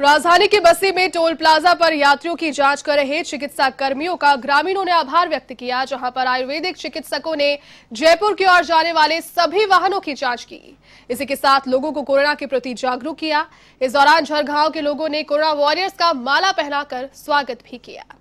राजधानी के बस्ती में टोल प्लाजा पर यात्रियों की जांच कर रहे चिकित्सा कर्मियों का ग्रामीणों ने आभार व्यक्त किया जहां पर आयुर्वेदिक चिकित्सकों ने जयपुर की ओर जाने वाले सभी वाहनों की जांच की इसी के साथ लोगों को कोरोना के प्रति जागरूक किया इस दौरान झरघाव के लोगों ने कोरोना वॉरियर्स का माला पहनाकर स्वागत भी किया